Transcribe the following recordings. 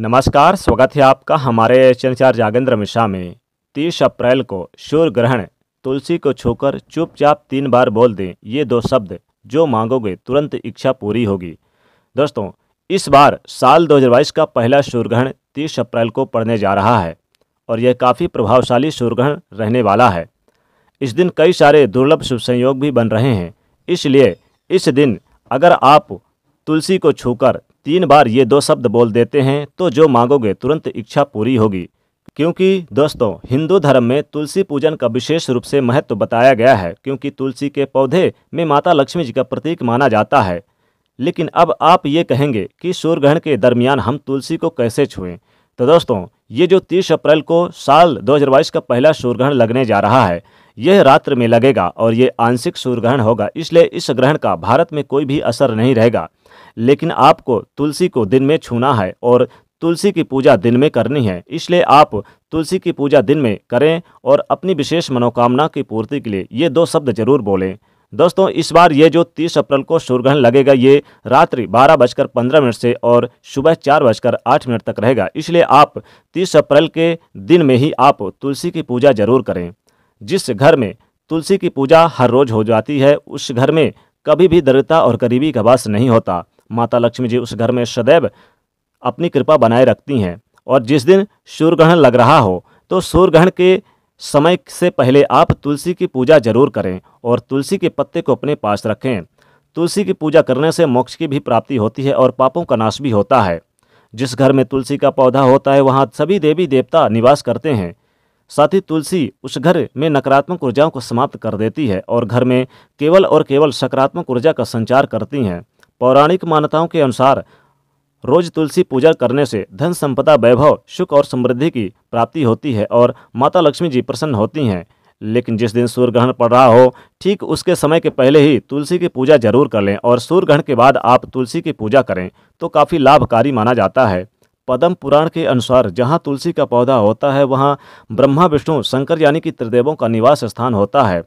नमस्कार स्वागत है आपका हमारे चैनल चार जागेंद्र मिश्रा में तीस अप्रैल को सूर्य ग्रहण तुलसी को छूकर चुपचाप तीन बार बोल दें ये दो शब्द जो मांगोगे तुरंत इच्छा पूरी होगी दोस्तों इस बार साल 2022 का पहला सूर्य ग्रहण तीस अप्रैल को पड़ने जा रहा है और यह काफ़ी प्रभावशाली सूर्य ग्रहण रहने वाला है इस दिन कई सारे दुर्लभ शुभ संयोग भी बन रहे हैं इसलिए इस दिन अगर आप तुलसी को छूकर तीन बार ये दो शब्द बोल देते हैं तो जो मांगोगे तुरंत इच्छा पूरी होगी क्योंकि दोस्तों हिंदू धर्म में तुलसी पूजन का विशेष रूप से महत्व बताया गया है क्योंकि तुलसी के पौधे में माता लक्ष्मी जी का प्रतीक माना जाता है लेकिन अब आप ये कहेंगे कि सूर्यग्रहण के दरमियान हम तुलसी को कैसे छुएं तो दोस्तों ये जो 30 अप्रैल को साल 2022 का पहला सूर्यग्रहण लगने जा रहा है यह रात्र में लगेगा और ये आंशिक सूर्य ग्रहण होगा इसलिए इस ग्रहण का भारत में कोई भी असर नहीं रहेगा लेकिन आपको तुलसी को दिन में छूना है और तुलसी की पूजा दिन में करनी है इसलिए आप तुलसी की पूजा दिन में करें और अपनी विशेष मनोकामना की पूर्ति के लिए ये दो शब्द जरूर बोलें दोस्तों इस बार ये जो 30 अप्रैल को सूर्यग्रहण लगेगा ये रात्रि बारह बजकर पंद्रह मिनट से और सुबह चार बजकर आठ मिनट तक रहेगा इसलिए आप 30 अप्रैल के दिन में ही आप तुलसी की पूजा जरूर करें जिस घर में तुलसी की पूजा हर रोज हो जाती है उस घर में कभी भी दरिद्रता और गरीबी का वास नहीं होता माता लक्ष्मी जी उस घर में सदैव अपनी कृपा बनाए रखती हैं और जिस दिन सूर्यग्रहण लग रहा हो तो सूर्यग्रहण के समय से पहले आप तुलसी की पूजा जरूर करें और तुलसी के पत्ते को अपने पास रखें तुलसी की पूजा करने से मोक्ष की भी प्राप्ति होती है और पापों का नाश भी होता है जिस घर में तुलसी का पौधा होता है वहाँ सभी देवी देवता निवास करते हैं साथ ही तुलसी उस घर में नकारात्मक ऊर्जाओं को समाप्त कर देती है और घर में केवल और केवल सकारात्मक ऊर्जा का संचार करती हैं पौराणिक मान्यताओं के अनुसार रोज तुलसी पूजा करने से धन संपदा वैभव सुख और समृद्धि की प्राप्ति होती है और माता लक्ष्मी जी प्रसन्न होती हैं लेकिन जिस दिन सूर्य ग्रहण पड़ रहा हो ठीक उसके समय के पहले ही तुलसी की पूजा जरूर कर लें और सूर्य ग्रहण के बाद आप तुलसी की पूजा करें तो काफ़ी लाभकारी माना जाता है पदम पुराण के अनुसार जहाँ तुलसी का पौधा होता है वहाँ ब्रह्मा विष्णु शंकर यानी कि त्रिदेवों का निवास स्थान होता है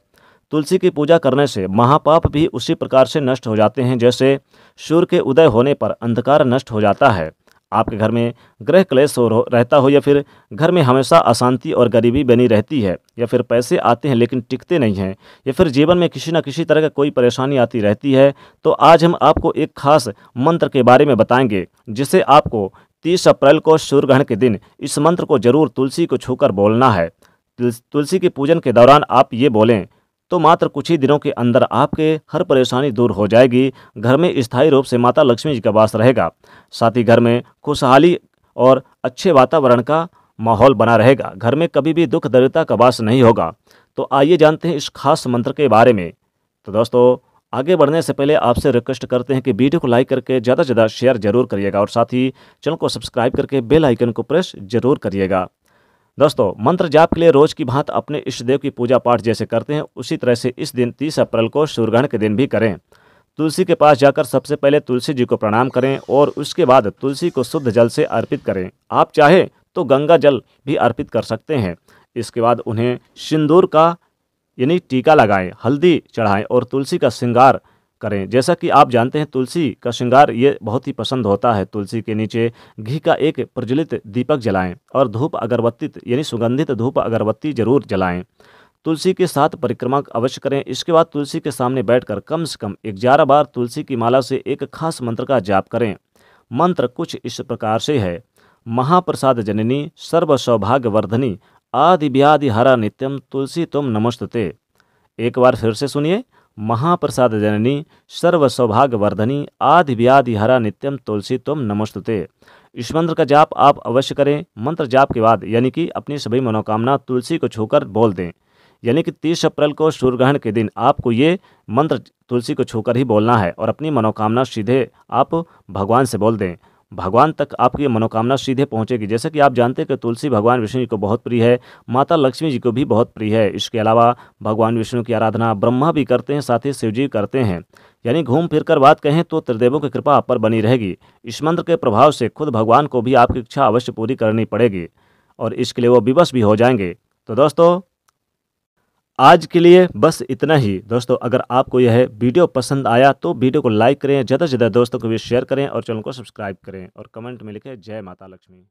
तुलसी की पूजा करने से महापाप भी उसी प्रकार से नष्ट हो जाते हैं जैसे सूर्य के उदय होने पर अंधकार नष्ट हो जाता है आपके घर में ग्रह क्लेश हो रहता हो या फिर घर में हमेशा अशांति और गरीबी बनी रहती है या फिर पैसे आते हैं लेकिन टिकते नहीं हैं या फिर जीवन में किसी न किसी तरह का कोई परेशानी आती रहती है तो आज हम आपको एक खास मंत्र के बारे में बताएंगे जिसे आपको तीस अप्रैल को सूर्य ग्रहण के दिन इस मंत्र को जरूर तुलसी को छूकर बोलना है तुलसी के पूजन के दौरान आप ये बोलें तो मात्र कुछ ही दिनों के अंदर आपके हर परेशानी दूर हो जाएगी घर में स्थायी रूप से माता लक्ष्मी जी का वास रहेगा साथ ही घर में खुशहाली और अच्छे वातावरण का माहौल बना रहेगा घर में कभी भी दुख दरिद्रता का वास नहीं होगा तो आइए जानते हैं इस खास मंत्र के बारे में तो दोस्तों आगे बढ़ने से पहले आपसे रिक्वेस्ट करते हैं कि वीडियो को लाइक करके ज़्यादा से ज़्यादा शेयर जरूर करिएगा और साथ ही चैनल को सब्सक्राइब करके बेल आइकन को प्रेस जरूर करिएगा दोस्तों मंत्र जाप के लिए रोज की भांत अपने इष्ट देव की पूजा पाठ जैसे करते हैं उसी तरह से इस दिन तीस अप्रैल को सूर्यग्रहण के दिन भी करें तुलसी के पास जाकर सबसे पहले तुलसी जी को प्रणाम करें और उसके बाद तुलसी को शुद्ध जल से अर्पित करें आप चाहें तो गंगा जल भी अर्पित कर सकते हैं इसके बाद उन्हें सिंदूर का यानी टीका लगाएं हल्दी चढ़ाएं और तुलसी का श्रृंगार करें जैसा कि आप जानते हैं तुलसी का श्रृंगार ये बहुत ही पसंद होता है तुलसी के नीचे घी का एक प्रज्वलित दीपक जलाएं और धूप अगरबत्ती यानी सुगंधित धूप अगरबत्ती जरूर जलाएं तुलसी के साथ परिक्रमा अवश्य करें इसके बाद तुलसी के सामने बैठकर कम से कम ग्यारह बार तुलसी की माला से एक खास मंत्र का जाप करें मंत्र कुछ इस प्रकार से है महाप्रसाद जननी सर्व सौभाग्यवर्धनी आदि व्यादि हरा नित्यम तुलसी तुम नमोस्तते एक बार फिर से सुनिए महाप्रसाद जननी सर्व सौभाग्यवर्धनी आदि व्याधि हरा नित्यम तुलसी तुम नमोस्तते इस मंत्र का जाप आप अवश्य करें मंत्र जाप के बाद यानी कि अपनी सभी मनोकामना तुलसी को छूकर बोल दें यानी कि तीस अप्रैल को सूर्य ग्रहण के दिन आपको ये मंत्र तुलसी को छूकर ही बोलना है और अपनी मनोकामना सीधे आप भगवान से बोल दें भगवान तक आपकी मनोकामना सीधे पहुंचेगी जैसे कि आप जानते हैं कि तुलसी भगवान विष्णु जी को बहुत प्रिय है माता लक्ष्मी जी को भी बहुत प्रिय है इसके अलावा भगवान विष्णु की आराधना ब्रह्मा भी करते हैं साथ ही शिव जी करते हैं यानी घूम फिर कर बात कहें तो त्रिदेवों की कृपा आप पर बनी रहेगी इस मंत्र के प्रभाव से खुद भगवान को भी आपकी इच्छा अवश्य पूरी करनी पड़ेगी और इसके लिए वो विवश भी हो जाएंगे तो दोस्तों आज के लिए बस इतना ही दोस्तों अगर आपको यह वीडियो पसंद आया तो वीडियो को लाइक करें ज़्यादा से ज़्यादा दोस्तों को भी शेयर करें और चैनल को सब्सक्राइब करें और कमेंट में लिखें जय माता लक्ष्मी